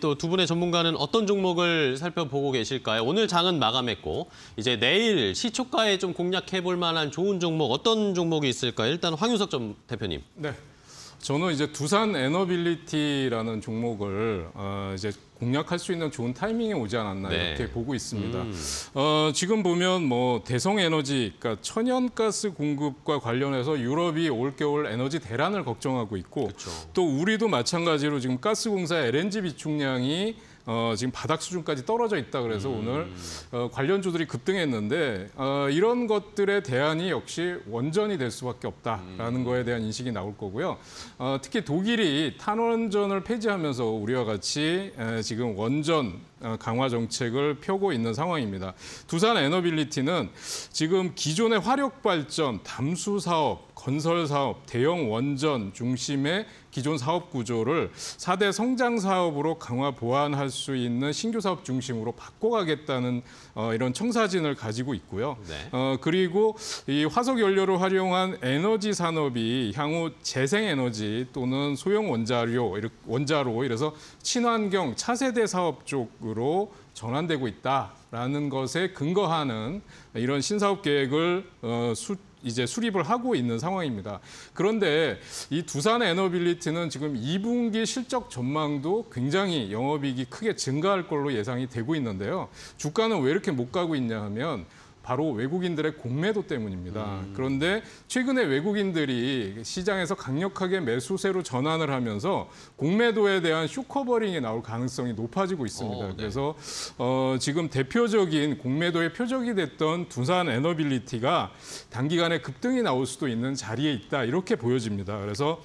또 두 분의 전문가는 어떤 종목을 살펴보고 계실까요? 오늘 장은 마감했고 이제 내일 시초가에 좀 공략해 볼 만한 좋은 종목 어떤 종목이 있을까요? 일단 황윤석 전 대표님. 네. 저는 이제 두산 에너빌리티라는 종목을 어, 이제 공략할 수 있는 좋은 타이밍이 오지 않았나 네. 이렇게 보고 있습니다. 음. 어, 지금 보면 뭐 대성 에너지, 그러니까 천연가스 공급과 관련해서 유럽이 올겨울 에너지 대란을 걱정하고 있고 그쵸. 또 우리도 마찬가지로 지금 가스공사 LNG 비축량이 어, 지금 바닥 수준까지 떨어져 있다 그래서 음. 오늘 어, 관련주들이 급등했는데 어, 이런 것들에 대안이 역시 원전이 될 수밖에 없다라는 음. 거에 대한 인식이 나올 거고요. 어, 특히 독일이 탄원전을 폐지하면서 우리와 같이 에, 지금 원전 어, 강화 정책을 펴고 있는 상황입니다. 두산 에너빌리티는 지금 기존의 화력 발전, 담수 사업, 건설 사업, 대형 원전 중심의 기존 사업 구조를 4대 성장 사업으로 강화 보완할 수 있는 신규 사업 중심으로 바꿔가겠다는 어, 이런 청사진을 가지고 있고요. 네. 어, 그리고 이 화석 연료를 활용한 에너지 산업이 향후 재생 에너지 또는 소형 원자료, 원자로 이래서 친환경 차세대 사업 쪽 방식으로 전환되고 있다라는 것에 근거하는 이런 신사업 계획을 어, 수, 이제 수립을 하고 있는 상황입니다. 그런데 이 두산 에너빌리티는 지금 2분기 실적 전망도 굉장히 영업이익이 크게 증가할 걸로 예상이 되고 있는데요. 주가는 왜 이렇게 못 가고 있냐 하면 바로 외국인들의 공매도 때문입니다. 음. 그런데 최근에 외국인들이 시장에서 강력하게 매수세로 전환을 하면서 공매도에 대한 쇼커버링이 나올 가능성이 높아지고 있습니다. 오, 어, 네. 그래서 어, 지금 대표적인 공매도의 표적이 됐던 두산 에너빌리티가 단기간에 급등이 나올 수도 있는 자리에 있다 이렇게 보여집니다. 그래서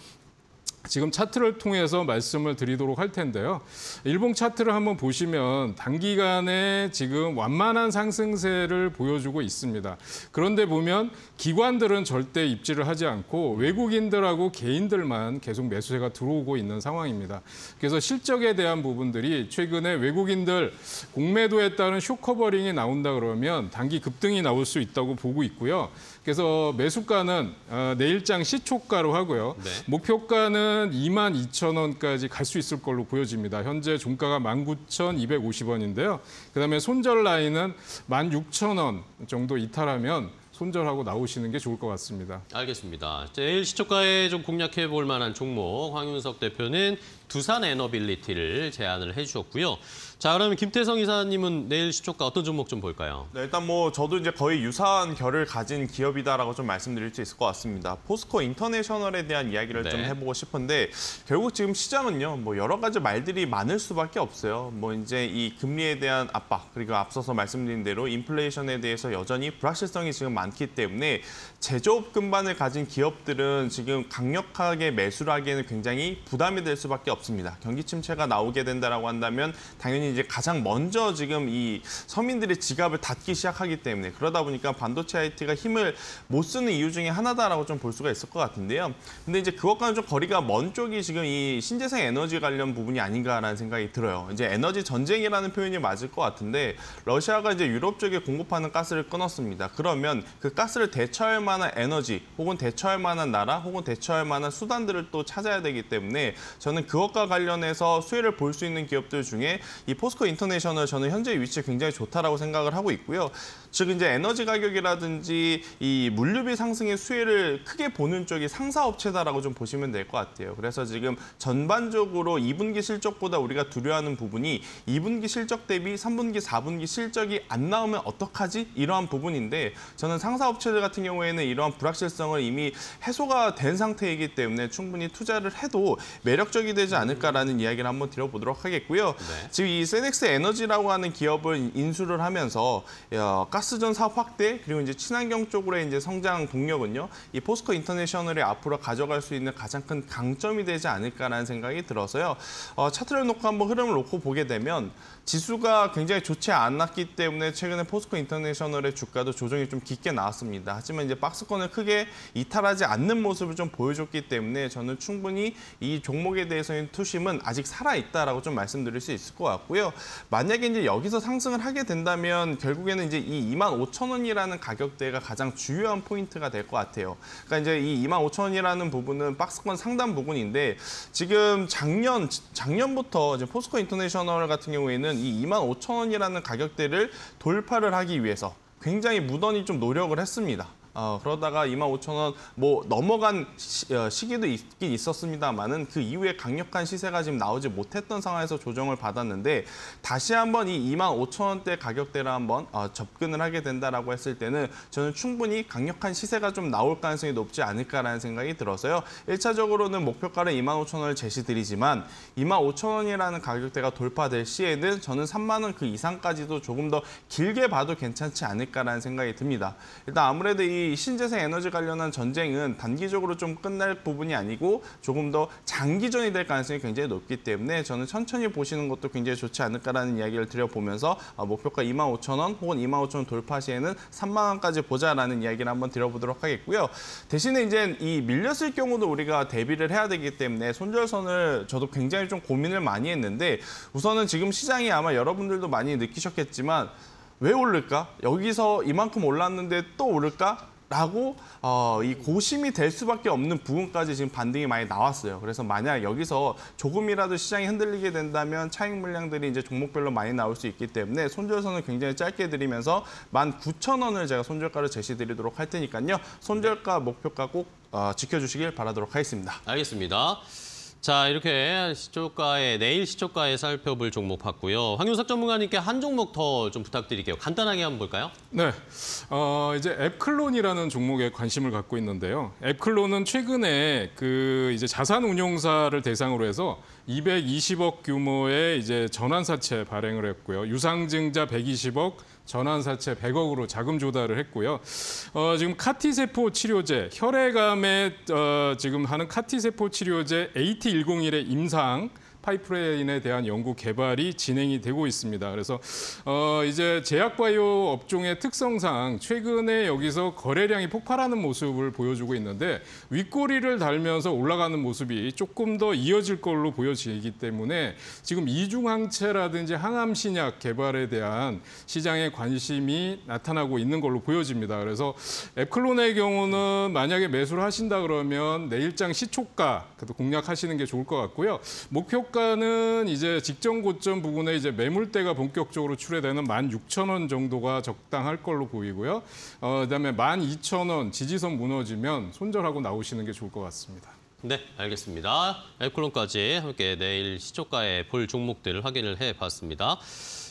지금 차트를 통해서 말씀을 드리도록 할 텐데요. 일봉 차트를 한번 보시면 단기간에 지금 완만한 상승세를 보여주고 있습니다. 그런데 보면 기관들은 절대 입지를 하지 않고 외국인들하고 개인들만 계속 매수세가 들어오고 있는 상황입니다. 그래서 실적에 대한 부분들이 최근에 외국인들 공매도에 따른 쇼커버링이 나온다 그러면 단기 급등이 나올 수 있다고 보고 있고요. 그래서 매수가는 어, 내일장 시초가로 하고요. 네. 목표가는 일단은 2만 2천 원까지 갈 수 있을 걸로 보여집니다. 현재 종가가 19,250원인데요. 그다음에 손절 라인은 16,000원 정도 이탈하면 손절하고 나오시는 게 좋을 것 같습니다. 알겠습니다. 제일 시초가에 좀 공략해 볼 만한 종목 황윤석 대표는 두산 에너빌리티를 제안을 해주셨고요. 자, 그러면 김태성 이사님은 내일 시초가 어떤 종목 좀 볼까요? 네, 일단 뭐 저도 이제 거의 유사한 결을 가진 기업이다라고 좀 말씀드릴 수 있을 것 같습니다. 포스코 인터내셔널에 대한 이야기를 네. 좀 해보고 싶은데 결국 지금 시장은요, 뭐 여러 가지 말들이 많을 수밖에 없어요. 뭐 이제 이 금리에 대한 압박 그리고 앞서서 말씀드린 대로 인플레이션에 대해서 여전히 불확실성이 지금 많기 때문에 제조업 근반을 가진 기업들은 지금 강력하게 매수를 하기에는 굉장히 부담이 될 수밖에 없. 없습니다. 경기 침체가 나오게 된다라고 한다면 당연히 이제 가장 먼저 지금 이 서민들의 지갑을 닫기 시작하기 때문에 그러다 보니까 반도체 IT가 힘을 못 쓰는 이유 중에 하나다라고 좀 볼 수가 있을 것 같은데요. 근데 이제 그것과는 좀 거리가 먼 쪽이 지금 이 신재생 에너지 관련 부분이 아닌가라는 생각이 들어요. 이제 에너지 전쟁이라는 표현이 맞을 것 같은데 러시아가 이제 유럽 쪽에 공급하는 가스를 끊었습니다. 그러면 그 가스를 대처할 만한 에너지 혹은 대처할 만한 나라 혹은 대처할 만한 수단들을 또 찾아야 되기 때문에 저는 그것 분석과 관련해서 수혜를 볼 수 있는 기업들 중에 이 포스코 인터내셔널 저는 현재 위치 굉장히 좋다라고 생각을 하고 있고요. 즉 이제 에너지 가격이라든지 이 물류비 상승의 수혜를 크게 보는 쪽이 상사업체다라고 좀 보시면 될 것 같아요. 그래서 지금 전반적으로 2분기 실적보다 우리가 두려워하는 부분이 2분기 실적 대비 3분기, 4분기 실적이 안 나오면 어떡하지? 이러한 부분인데 저는 상사업체들 같은 경우에는 이러한 불확실성을 이미 해소가 된 상태이기 때문에 충분히 투자를 해도 매력적이 되지 되지 않을까라는 이야기를 한번 들어보도록 하겠고요. 네. 지금 이 세넥스 에너지라고 하는 기업을 인수를 하면서 어, 가스전 사업 확대 그리고 이제 친환경 쪽으로의 이제 성장 동력은요. 이 포스코 인터내셔널이 앞으로 가져갈 수 있는 가장 큰 강점이 되지 않을까라는 생각이 들어서요. 어, 차트를 놓고 한번 흐름을 놓고 보게 되면 지수가 굉장히 좋지 않았기 때문에 최근에 포스코 인터내셔널의 주가도 조정이 좀 깊게 나왔습니다. 하지만 이제 박스권을 크게 이탈하지 않는 모습을 좀 보여줬기 때문에 저는 충분히 이 종목에 대해서는 있는 투심은 아직 살아있다라고 좀 말씀드릴 수 있을 것 같고요. 만약에 이제 여기서 상승을 하게 된다면 결국에는 이제 이 2만 5천 원이라는 가격대가 가장 주요한 포인트가 될 것 같아요. 그러니까 이제 이 2만 5천 원이라는 부분은 박스권 상단 부분인데 지금 작년, 작년부터 이제 포스코 인터내셔널 같은 경우에는 이 2만 5천 원이라는 가격대를 돌파를 하기 위해서 굉장히 무던히 좀 노력을 했습니다. 어, 그러다가 25,000원 뭐 넘어간 시, 어, 시기도 있긴 있었습니다만은 그 이후에 강력한 시세가 지금 나오지 못했던 상황에서 조정을 받았는데 다시 한번 이 25,000원대 가격대를 한번 어, 접근을 하게 된다라고 했을 때는 저는 충분히 강력한 시세가 좀 나올 가능성이 높지 않을까라는 생각이 들어서요. 1차적으로는 목표가를 25,000원을 제시드리지만 25,000원이라는 가격대가 돌파될 시에는 저는 3만 원 그 이상까지도 조금 더 길게 봐도 괜찮지 않을까라는 생각이 듭니다. 일단 아무래도 이이 신재생 에너지 관련한 전쟁은 단기적으로 좀 끝날 부분이 아니고 조금 더 장기전이 될 가능성이 굉장히 높기 때문에 저는 천천히 보시는 것도 굉장히 좋지 않을까라는 이야기를 드려보면서 어, 목표가 25,000원 혹은 25,000원 돌파 시에는 3만 원까지 보자라는 이야기를 한번 드려보도록 하겠고요. 대신에 이제 이 밀렸을 경우도 우리가 대비를 해야 되기 때문에 손절선을 저도 굉장히 좀 고민을 많이 했는데 우선은 지금 시장이 아마 여러분들도 많이 느끼셨겠지만 왜 오를까? 여기서 이만큼 올랐는데 또 오를까? 라고 어, 이 고심이 될 수밖에 없는 부분까지 지금 반등이 많이 나왔어요. 그래서 만약 여기서 조금이라도 시장이 흔들리게 된다면 차익 물량들이 이제 종목별로 많이 나올 수 있기 때문에 손절선을 굉장히 짧게 드리면서 19,000원을 제가 손절가를 제시드리도록 할 테니까요. 손절가 목표가 꼭 어, 지켜주시길 바라도록 하겠습니다. 알겠습니다. 자 이렇게 시초가에 내일 시초가에 살펴볼 종목 봤고요. 황윤석 전문가님께 한 종목 더 좀 부탁드릴게요. 간단하게 한번 볼까요? 네, 어, 이제 앱클론이라는 종목에 관심을 갖고 있는데요. 앱클론은 최근에 그 이제 자산운용사를 대상으로 해서 220억 규모의 이제 전환사채 발행을 했고요. 유상증자 120억, 전환사채 100억으로 자금 조달을 했고요. 어, 지금 카티세포 치료제, 혈액암에 어, 지금 하는 카티세포 치료제 AT101의 임상 파이프레인에 대한 연구 개발이 진행이 되고 있습니다. 그래서 어, 이제 제약바이오 업종의 특성상 최근에 여기서 거래량이 폭발하는 모습을 보여주고 있는데 윗꼬리를 달면서 올라가는 모습이 조금 더 이어질 걸로 보여지기 때문에 지금 이중항체라든지 항암신약 개발에 대한 시장의 관심이 나타나고 있는 걸로 보여집니다. 그래서 앱클론의 경우는 만약에 매수를 하신다 그러면 내일장 시초가 공략하시는 게 좋을 것 같고요. 목표 평가는 이제 직전 고점 부분에 이제 매물대가 본격적으로 출회되는 16,000원 정도가 적당할 걸로 보이고요. 어, 그다음에 12,000원 지지선 무너지면 손절하고 나오시는 게 좋을 것 같습니다. 네, 알겠습니다. 앱콜론까지 함께 내일 시초가에볼 종목들을 확인을 해봤습니다.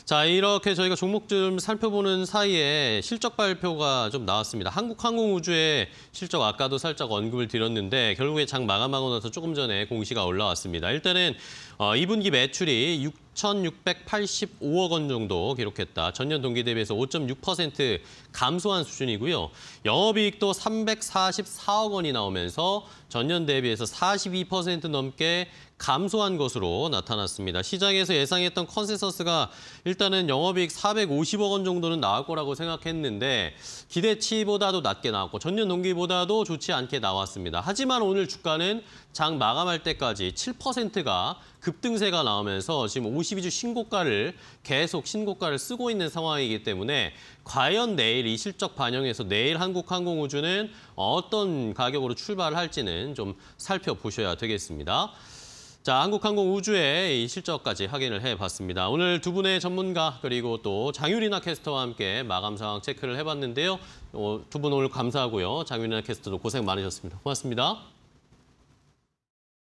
자, 이렇게 저희가 종목 좀 살펴보는 사이에 실적 발표가 좀 나왔습니다. 한국항공우주의 실적 아까도 살짝 언급을 드렸는데 결국에 장 마감하고 나서 조금 전에 공시가 올라왔습니다. 일단은 어, 2분기 매출이 6 1,685억 원 정도 기록했다. 전년 동기 대비해서 5.6% 감소한 수준이고요. 영업이익도 344억 원이 나오면서 전년 대비해서 42% 넘게 감소한 것으로 나타났습니다. 시장에서 예상했던 컨센서스가 일단은 영업이익 450억 원 정도는 나올 거라고 생각했는데 기대치보다도 낮게 나왔고 전년 동기보다도 좋지 않게 나왔습니다. 하지만 오늘 주가는 장 마감할 때까지 7%가 급등세가 나오면서 지금 52주 신고가를 계속 신고가를 쓰고 있는 상황이기 때문에 과연 내일 이 실적 반영해서 내일 한국항공우주는 어떤 가격으로 출발할지는 좀 살펴보셔야 되겠습니다. 자, 한국항공 우주의 실적까지 확인을 해봤습니다. 오늘 두 분의 전문가 그리고 또 장유리나 캐스터와 함께 마감 상황 체크를 해봤는데요. 어, 두분 오늘 감사하고요. 장유리나 캐스터도 고생 많으셨습니다. 고맙습니다.